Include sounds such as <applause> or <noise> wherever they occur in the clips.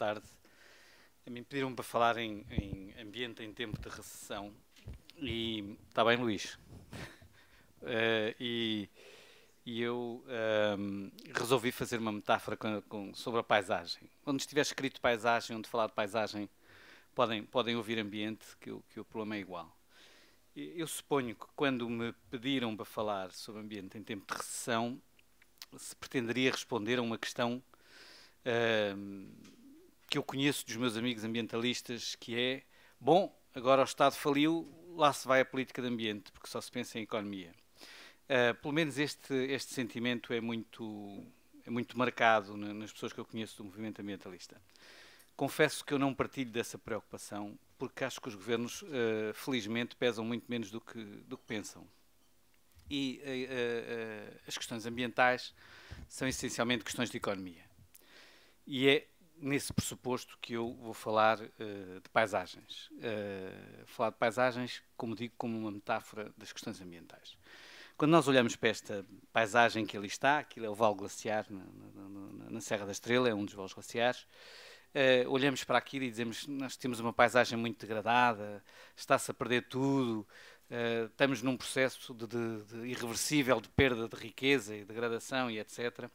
tarde, a mim pediram para falar em, em ambiente em tempo de recessão. E está bem, Luís. Uh, <laughs> e, e, eu um, ehm, resolvi fazer uma metáfora com, com, sobre a paisagem. Onde estiver escrito paisagem, onde falar de paisagem, podem, podem ouvir ambiente, que, que o problema é igual. Eu suponho que quando me pediram para falar sobre ambiente em tempo de recessão, se pretenderia responder a uma questão uh, que eu conheço dos meus amigos ambientalistas, que é, bom, agora o Estado faliu, lá se vai a política de ambiente, porque só se pensa em economia. Uh, pelo menos este, este sentimento é muito, é muito marcado nas pessoas que eu conheço do movimento ambientalista. Confesso que eu não partilho dessa preocupação, porque acho que os governos, uh, felizmente, pesam muito menos do que, do que pensam. E uh, as questões ambientais são essencialmente questões de economia. E é nesse pressuposto que eu vou falar uh, de paisagens. Uh, falar de paisagens, como digo, como uma metáfora das questões ambientais. Quando nós olhamos para esta paisagem que ali está, aquilo é o Val Glaciar, na, na, na, Serra da Estrela, é um dos vales glaciares, uh, olhamos para aquilo e dizemos nós temos uma paisagem muito degradada, está-se a perder tudo, estamos num processo de, de, de irreversível de perda de riqueza e degradação e etc.,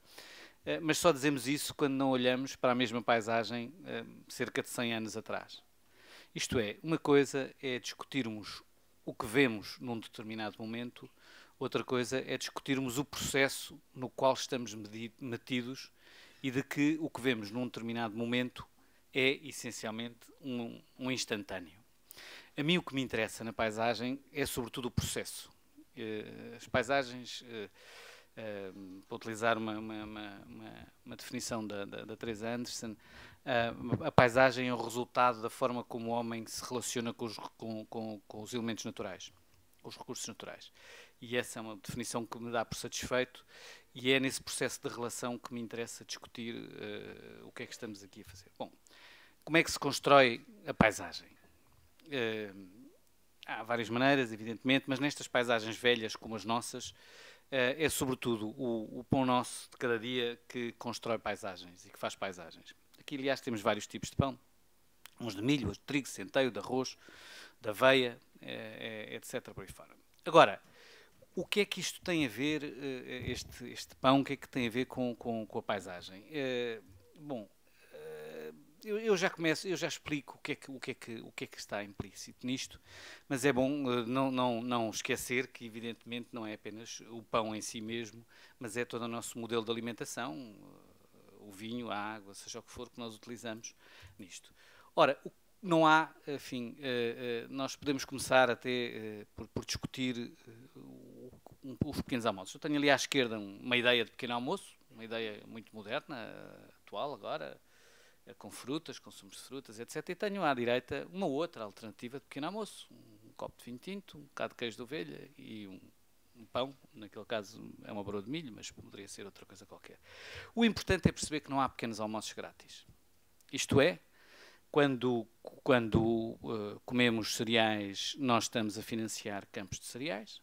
eh, mas só dizemos isso quando não olhamos para a mesma paisagem eh, cerca de 100 anos atrás. Isto é, uma coisa é discutirmos o que vemos num determinado momento, outra coisa é discutirmos o processo no qual estamos metidos e de que o que vemos num determinado momento é essencialmente um, um instantâneo. A mim o que me interessa na paisagem é sobretudo o processo. Eh, as paisagens uh, para utilizar uma, uma, uma, uma definição da, da, da Teresa Anderson, uh, a paisagem é o resultado da forma como o homem se relaciona com os, com, com, com os elementos naturais, com os recursos naturais. E essa é uma definição que me dá por satisfeito e é nesse processo de relação que me interessa discutir uh, o que é que estamos aqui a fazer. Bom, como é que se constrói a paisagem? Uh, há várias maneiras, evidentemente, mas nestas paisagens velhas como as nossas, eh, é sobretudo o, o, pão nosso de cada dia que constrói paisagens e que faz paisagens. Aqui, aliás, temos vários tipos de pão, uns de milho, de trigo, de centeio, de arroz, de aveia, eh, eh, etc. Por aí fora. Agora, o que é que isto tem a ver, este, este pão, o que é que tem a ver com, com, com a paisagem? bom, eu, eu, já começo, eu já explico o que, é que, o, que é que, o que é que está implícito nisto, mas é bom eh, não, não, não esquecer que, evidentemente, não é apenas o pão em si mesmo, mas é todo o nosso modelo de alimentação, eh, o vinho, a água, seja o que for que nós utilizamos nisto. Ora, não há, enfim, eh, nós podemos começar até por, por discutir os pequenos almoços. Eu tenho ali à esquerda uma ideia de pequeno almoço, uma ideia muito moderna, atual agora, eh, com frutas, consumo de frutas, etc. E tenho à direita uma outra alternativa de pequeno almoço, um copo de vinho tinto, um bocado de queijo de ovelha e um, um pão, naquele caso é uma broa de milho, mas poderia ser outra coisa qualquer. O importante é perceber que não há pequenos almoços grátis. Isto é, quando, quando uh, comemos cereais, nós estamos a financiar campos de cereais.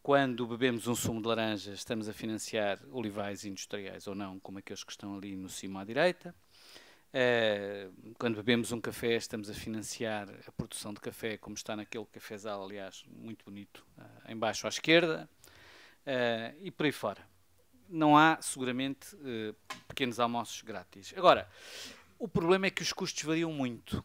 Quando bebemos um sumo de laranja, estamos a financiar olivais industriais ou não, como aqueles que estão ali no cimo à direita eh, quando bebemos um café, estamos a financiar a produção de café, como está naquele cafezal, aliás, muito bonito, uh, embaixo à esquerda, uh, e por aí fora. Não há, seguramente, uh, pequenos almoços grátis. Agora, o problema é que os custos variam muito.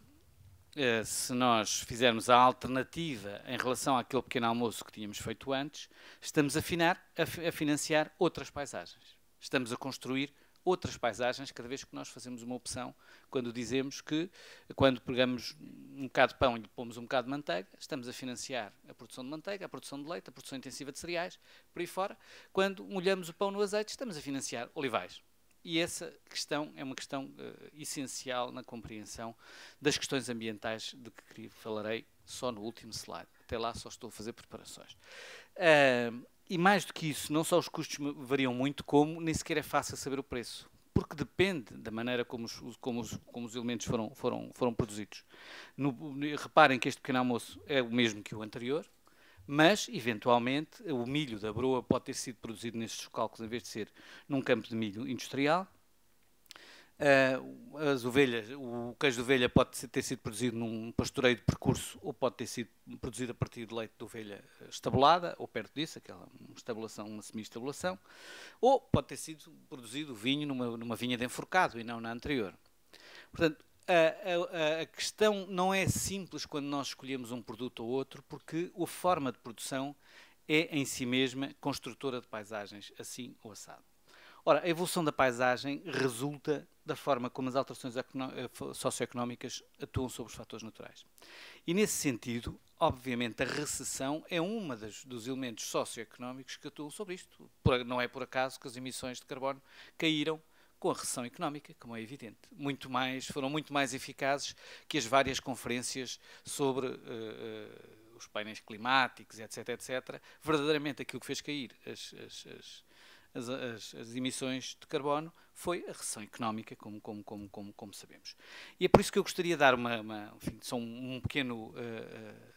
se nós fizermos a alternativa em relação àquele pequeno almoço que tínhamos feito antes, estamos a, finar, a, a financiar outras paisagens. Estamos a construir outras paisagens cada vez que nós fazemos uma opção, quando dizemos que, quando pegamos um bocado de pão e lhe pomos um bocado de manteiga, estamos a financiar a produção de manteiga, a produção de leite, a produção intensiva de cereais, por aí fora. Quando molhamos o pão no azeite, estamos a financiar olivais. E essa questão é uma questão uh, essencial na compreensão das questões ambientais de que falarei só no último slide. Até lá só estou a fazer preparações. Uh, e mais do que isso, não só os custos variam muito, como nem sequer é fácil saber o preço. Porque depende da maneira como os, como os, como os elementos foram, foram, foram produzidos. No, reparem que este pequeno almoço é o mesmo que o anterior, mas, eventualmente, o milho da broa pode ter sido produzido nestes cálculos, em vez de ser num campo de milho industrial, eh, as ovelhas, o queijo de ovelha pode ter sido produzido num pastoreio de percurso ou pode ter sido produzido a partir de leite de ovelha estabulada, ou perto disso, aquela estabulação, uma semi-estabulação, ou pode ter sido produzido vinho numa, numa vinha de enforcado e não na anterior. Portanto, a, a, a questão não é simples quando nós escolhemos um produto ou outro, porque a forma de produção é em si mesma construtora de paisagens, assim ou assado. Ora, a evolução da paisagem resulta da forma como as alterações eh, socioeconómicas atuam sobre os fatores naturais. E nesse sentido, obviamente, a recessão é um dos elementos socioeconómicos que atuam sobre isto. Não é por acaso que as emissões de carbono caíram com a recessão económica, como é evidente. Muito mais, foram muito mais eficazes que as várias conferências sobre uh, uh, os painéis climáticos, etc, etc. Verdadeiramente aquilo que fez cair as, as, as as, as, as, emissões de carbono foi a recessão económica, como, como, como, como, como sabemos. E é por isso que eu gostaria de dar uma, uma enfim, só um, pequeno. Uh,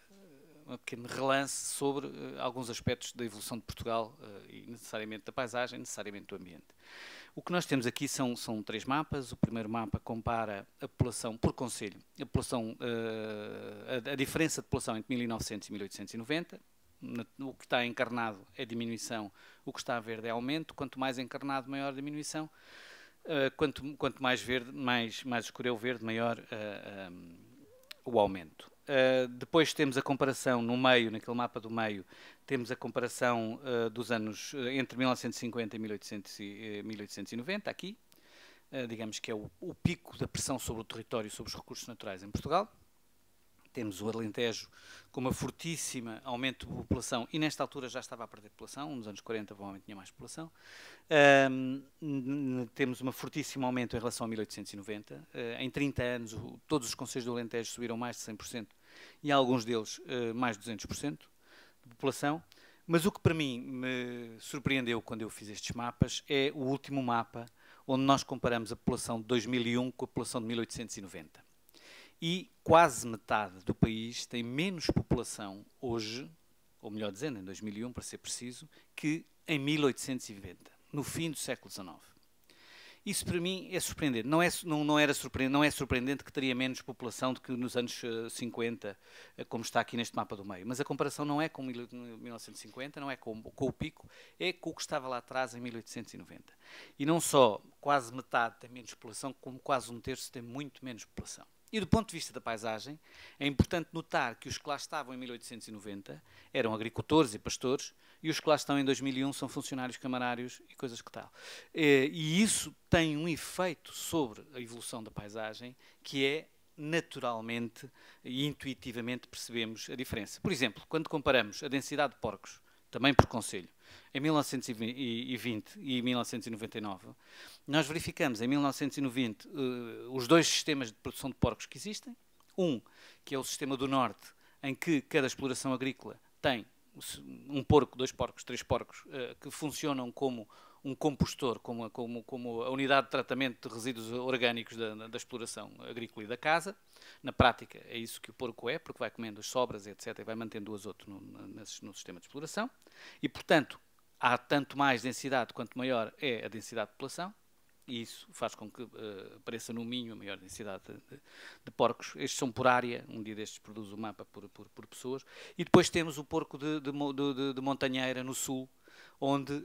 pequeno relance sobre uh, alguns aspectos da evolução de Portugal uh, e necessariamente da paisagem, necessariamente do ambiente. O que nós temos aqui são, são três mapas. O primeiro mapa compara a população por conselho, a, população, uh, a, a, diferença de população entre 1900 e 1890 o que está encarnado é diminuição, o que está verde é aumento, quanto mais encarnado, maior diminuição, uh, quanto, quanto mais verde, mais, mais escuro é o verde, maior uh, eh, um, eh, o aumento. Uh, depois temos a comparação no meio, naquele mapa do meio, temos a comparação dos anos entre 1950 e 1800, 1890, aqui, digamos que é o, o pico da pressão sobre o território e sobre os recursos naturais em Portugal. Temos o Alentejo com uma fortíssima aumento de população, e nesta altura já estava a perder população, nos anos 40 provavelmente tinha mais população. Um, temos um fortíssimo aumento em relação a 1890. Uh, eh, em 30 anos, o, todos os conselhos do Alentejo subiram mais de 100%, e alguns deles uh, mais de 200% de população. Mas o que para mim me surpreendeu quando eu fiz estes mapas é o último mapa onde nós comparamos a população de 2001 com a população de 1890 e quase metade do país tem menos população hoje, ou melhor dizendo, em 2001 para ser preciso, que em 1890, no fim do século XIX. Isso para mim é surpreendente. Não é, não, não, era surpreendente, não é surpreendente que teria menos população do que nos anos 50, eh, eh, como está aqui neste mapa do meio. Mas a comparação não é com 1950, não é com, com o pico, é com o que estava lá atrás em 1890. E não só quase metade tem menos população, como quase um terço tem muito menos população. E do ponto de vista da paisagem, é importante notar que os que lá estavam em 1890 eram agricultores e pastores, e os que lá estão em 2001 são funcionários camarários e coisas que tal. Eh, e isso tem um efeito sobre a evolução da paisagem que é naturalmente e intuitivamente percebemos a diferença. Por exemplo, quando comparamos a densidade de porcos, também por conselho, em 1920 e 1999, nós verificamos em 1920 uh, eh, os dois sistemas de produção de porcos que existem. Um, que é o sistema do Norte, em que cada exploração agrícola tem um porco, dois porcos, três porcos, uh, que funcionam como um compostor, como a, como, como a, unidade de tratamento de resíduos orgânicos da, da, exploração agrícola e da casa. Na prática, é isso que o porco é, porque vai comendo as sobras, etc., e vai mantendo-as azoto no, no, no sistema de exploração. E, portanto, há tanto mais densidade quanto maior é a densidade de população, e isso faz com que uh, apareça no mínimo a maior densidade de, de, porcos. Estes são por área, um dia destes produz o mapa por, por, por pessoas. E depois temos o porco de, de montanheira no sul, onde uh, uh,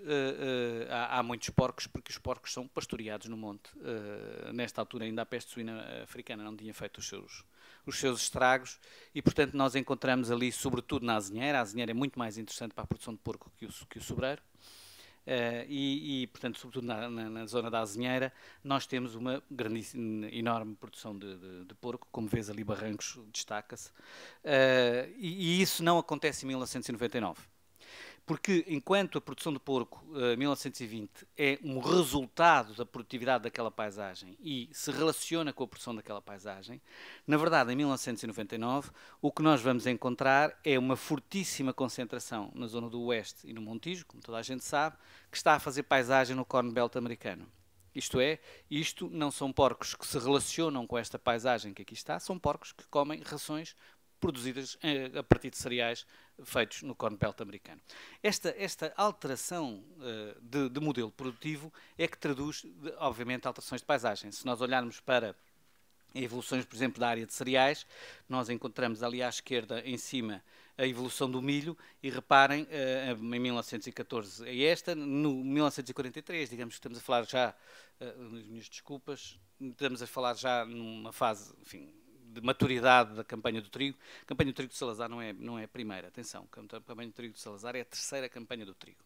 há, há, muitos porcos, porque os porcos são pastoreados no monte. Uh, nesta altura ainda a peste suína africana não tinha feito os seus, os seus estragos e, portanto, nós encontramos ali, sobretudo na azinheira, a azinheira é muito mais interessante para a produção de porco que o, que o sobreiro, e, e, portanto, sobretudo na, na, na, zona da azinheira, nós temos uma enorme produção de, de, de porco, como vês ali Barrancos destaca-se, e, e isso não acontece em 1999. Porque enquanto a produção de porco, uh, eh, 1920, é um resultado da produtividade daquela paisagem e se relaciona com a produção daquela paisagem, na verdade, em 1999, o que nós vamos encontrar é uma fortíssima concentração na zona do Oeste e no Montijo, como toda a gente sabe, que está a fazer paisagem no Corn Belt americano. Isto é, isto não são porcos que se relacionam com esta paisagem que aqui está, são porcos que comem rações produzidas eh, a partir de cereais feitos no Corn Belt americano. Esta, esta alteração eh, de, de modelo produtivo é que traduz, obviamente, alterações de paisagem. Se nós olharmos para evoluções, por exemplo, da área de cereais. Nós encontramos ali à esquerda, em cima, a evolução do milho e reparem, eh, em 1914 é esta, no 1943, digamos que estamos a falar já, nas minhas desculpas, estamos a falar já numa fase, enfim, de maturidade da campanha do trigo. A campanha do trigo de Salazar não é, não é a primeira, atenção, a campanha do trigo de Salazar é a terceira campanha do trigo.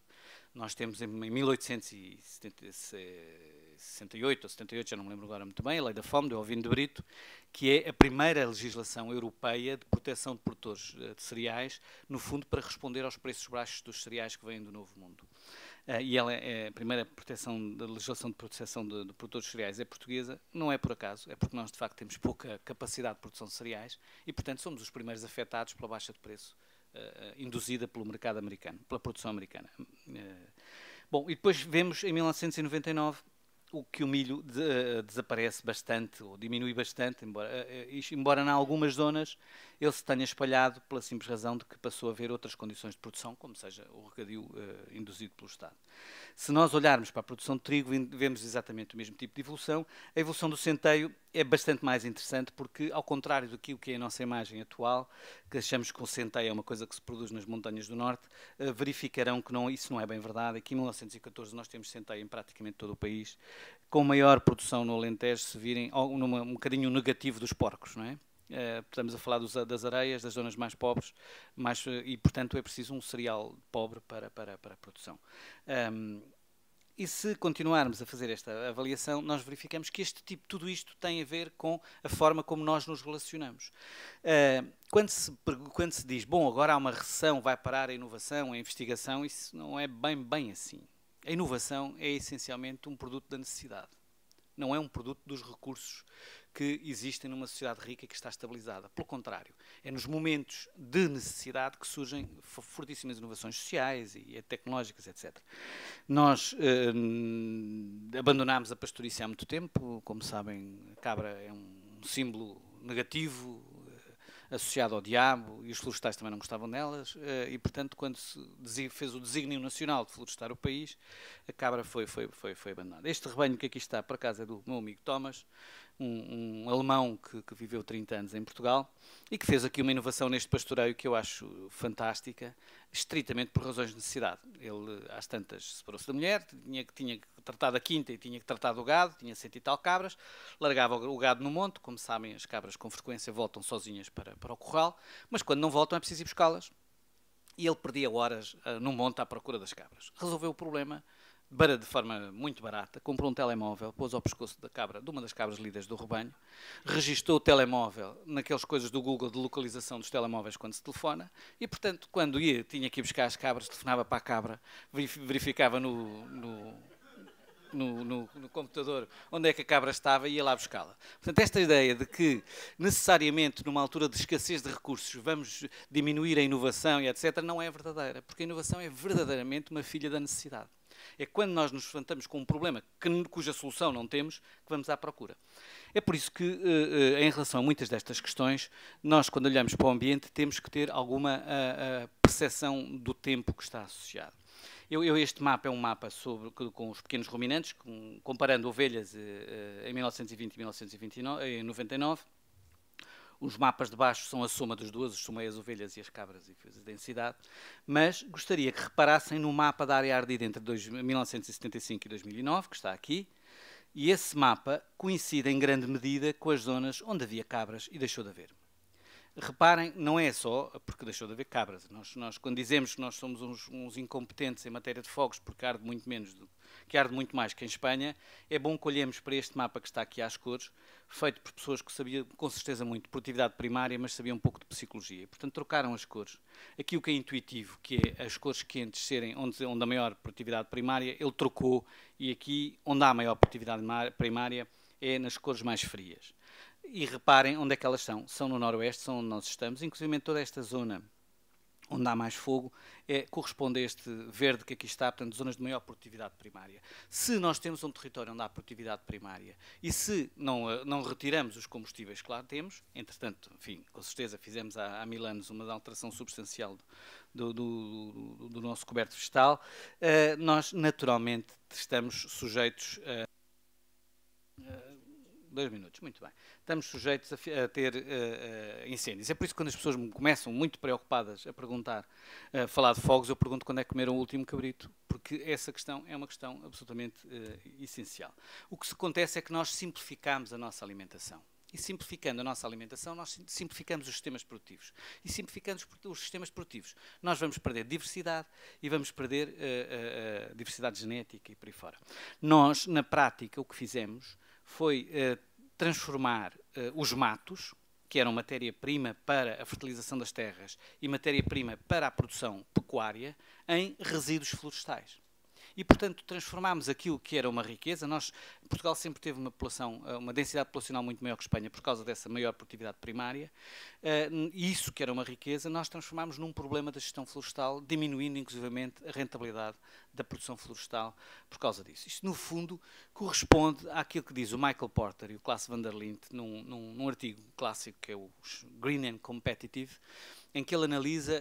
Nós temos em 1868 ou 78, já não me lembro agora muito bem, a Lei da Fome, do Alvino de Brito, que é a primeira legislação europeia de proteção de produtores eh, de cereais, no fundo para responder aos preços baixos dos cereais que vêm do Novo Mundo. Eh, e ela é, é a primeira proteção da legislação de proteção de, de produtores de cereais é portuguesa, não é por acaso, é porque nós de facto temos pouca capacidade de produção de cereais e, portanto, somos os primeiros afetados pela baixa de preço eh, eh, induzida pelo mercado americano, pela produção americana. bom, e depois vemos em 1999 o que o milho de, eh, desaparece bastante ou diminui bastante, embora, eh, eh, embora em algumas zonas ele se tenha espalhado pela simples razão de que passou a haver outras condições de produção, como seja o regadio uh, induzido pelo Estado. Se nós olharmos para a produção de trigo, vemos exatamente o mesmo tipo de evolução. A evolução do centeio é bastante mais interessante porque, ao contrário do que é a nossa imagem atual, que achamos que o centeio é uma coisa que se produz nas montanhas do norte, eh, verificarão que não, isso não é bem verdade. Aqui em 1914 nós temos centeio em praticamente todo o país, com maior produção no Alentejo, se virem, numa, um bocadinho negativo dos porcos, não é? Eh, estamos a falar dos, das areias, das zonas mais pobres, mais, eh, e portanto é preciso um cereal pobre para, para, para a produção. Um, e se continuarmos a fazer esta avaliação, nós verificamos que este tipo, tudo isto tem a ver com a forma como nós nos relacionamos. Ah, quando, se, quando se diz, bom, agora há uma recessão, vai parar a inovação, a investigação, isso não é bem, bem assim. A inovação é essencialmente um produto da necessidade. Não é um produto dos recursos que existem numa sociedade rica que está estabilizada. Pelo contrário, é nos momentos de necessidade que surgem fortíssimas inovações sociais e tecnológicas, etc. Nós eh, abandonámos a pastorícia há muito tempo, como sabem, a cabra é um símbolo negativo eh, associado ao diabo e os florestais também não gostavam delas eh, e portanto quando se fez o desígnio nacional de florestar o país a cabra foi, foi, foi, foi abandonada. Este rebanho que aqui está para casa é do meu amigo Thomas um, um alemão que, que, viveu 30 anos em Portugal e que fez aqui uma inovação neste pastoreio que eu acho fantástica, estritamente por razões de necessidade. Ele, às tantas, separou-se da mulher, tinha, tinha que tratar da quinta e tinha que tratar do gado, tinha cento e tal cabras, largava o gado no monte, como sabem, as cabras com frequência voltam sozinhas para, para o corral, mas quando não voltam é preciso ir buscá-las e ele perdia horas uh, no monte à procura das cabras. Resolveu o problema para de forma muito barata, comprou um telemóvel, pôs ao pescoço da cabra, de uma das cabras líderes do rebanho, registou o telemóvel naquelas coisas do Google de localização dos telemóveis quando se telefona, e portanto, quando ia, tinha que ir buscar as cabras, telefonava para a cabra, verificava no, no, no, no, no computador onde é que a cabra estava e ia lá buscá-la. Portanto, esta ideia de que necessariamente numa altura de escassez de recursos vamos diminuir a inovação e etc., não é verdadeira, porque a inovação é verdadeiramente uma filha da necessidade. É quando nós nos levantamos com um problema que, cuja solução não temos, que vamos à procura. É por isso que, eh, eh, em relação a muitas destas questões, nós, quando olhamos para o ambiente, temos que ter alguma eh, percepção do tempo que está associado. Eu, eu, este mapa é um mapa sobre, com os pequenos ruminantes, com, comparando ovelhas eh, em 1920 e 1999, os mapas de baixo são a soma dos dois, os sumei as ovelhas e as cabras e fiz a densidade, mas gostaria que reparassem no mapa da área ardida entre 1975 e 2009, que está aqui, e esse mapa coincide em grande medida com as zonas onde havia cabras e deixou de haver. Reparem, não é só porque deixou de haver cabras. Nós, nós quando dizemos que nós somos uns, uns, incompetentes em matéria de fogos porque arde muito menos do que arde muito mais que em Espanha, é bom que olhemos para este mapa que está aqui às cores, feito por pessoas que sabiam com certeza muito de produtividade primária, mas sabiam um pouco de psicologia. portanto, trocaram as cores. Aqui o que é intuitivo, que é as cores quentes serem onde, onde a maior produtividade primária, ele trocou, e aqui onde há a maior produtividade primária é nas cores mais frias. E reparem onde é que elas são. São no Noroeste, são onde nós estamos, inclusive toda esta zona onde há mais fogo, é, corresponde a este verde que aqui está, portanto, zonas de maior produtividade primária. Se nós temos um território onde há produtividade primária e se não, eh, não retiramos os combustíveis que lá temos, entretanto, enfim, com certeza fizemos há, há mil anos uma alteração substancial do, do, do, do nosso coberto vegetal, uh, nós naturalmente estamos sujeitos a. Uh, Dois minutos, muito bem. Estamos sujeitos a, a ter uh, uh, incêndios. É por isso que quando as pessoas me começam muito preocupadas a perguntar, a uh, eh, falar de fogos, eu pergunto quando é que comeram o último cabrito, porque essa questão é uma questão absolutamente essencial. O que se acontece é que nós simplificamos a nossa alimentação. E simplificando a nossa alimentação, nós simplificamos os sistemas produtivos. E simplificando os, sistemas produtivos, nós vamos perder diversidade e vamos perder uh, uh, diversidade genética e por aí fora. Nós, na prática, o que fizemos foi eh, transformar eh, os matos, que eram matéria-prima para a fertilização das terras e matéria-prima para a produção pecuária, em resíduos florestais e, portanto, transformámos aquilo que era uma riqueza. Nós, Portugal sempre teve uma população, eh, uma densidade populacional muito maior que Espanha por causa dessa maior produtividade primária. Eh, e isso que era uma riqueza, nós transformámos num problema da gestão florestal, diminuindo inclusivamente a rentabilidade da produção florestal por causa disso. Isto, no fundo, corresponde àquilo que diz o Michael Porter e o Klaas van der Lint num, num, num artigo clássico que é o Green and Competitive, em que ele analisa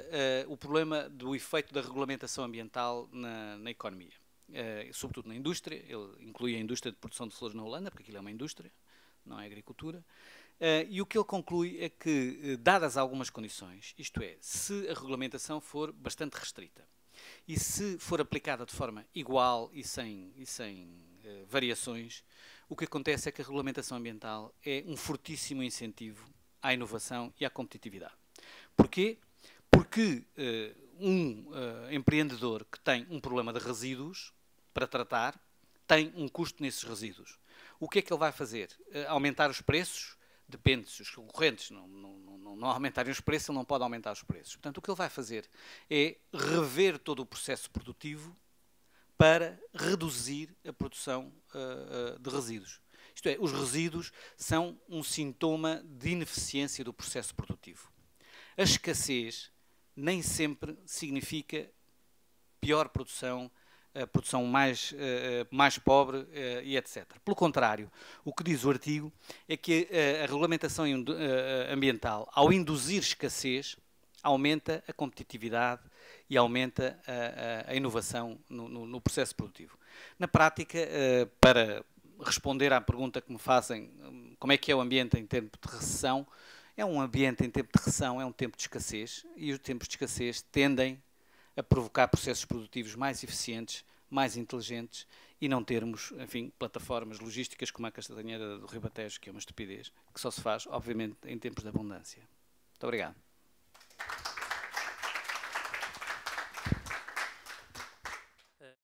uh, o problema do efeito da regulamentação ambiental na, na economia. Eh, sobretudo na indústria, ele inclui a indústria de produção de flores na Holanda, porque aquilo é uma indústria, não é agricultura, eh, e o que ele conclui é que, eh, dadas algumas condições, isto é, se a regulamentação for bastante restrita, e se for aplicada de forma igual e sem, e sem variações, o que acontece é que a regulamentação ambiental é um fortíssimo incentivo à inovação e à competitividade. Porquê? Porque uh, um uh, empreendedor que tem um problema de resíduos para tratar tem um custo nesses resíduos. O que é que ele vai fazer? Eh, aumentar os preços? Depende, se os concorrentes não, não, não, não, aumentarem os preços, ele não pode aumentar os preços. Portanto, o que ele vai fazer é rever todo o processo produtivo para reduzir a produção uh, de resíduos. Isto é, os resíduos são um sintoma de ineficiência do processo produtivo. A escassez nem sempre significa pior produção, a produção mais, eh, eh, mais pobre eh, e etc. Pelo contrário, o que diz o artigo é que a regulamentação ambiental, ao induzir escassez, aumenta a competitividade e aumenta a, a inovação no, no, no, processo produtivo. Na prática, para responder à pergunta que me fazem, hum, como é que é o ambiente em tempo de recessão, é um ambiente em tempo de recessão, é um tempo de escassez, e os tempos de escassez tendem a provocar processos produtivos mais eficientes, mais inteligentes e não termos, enfim, plataformas logísticas como a Castanheira do Ribatejo, que é uma estupidez, que só se faz, obviamente, em tempos de abundância. Muito obrigado.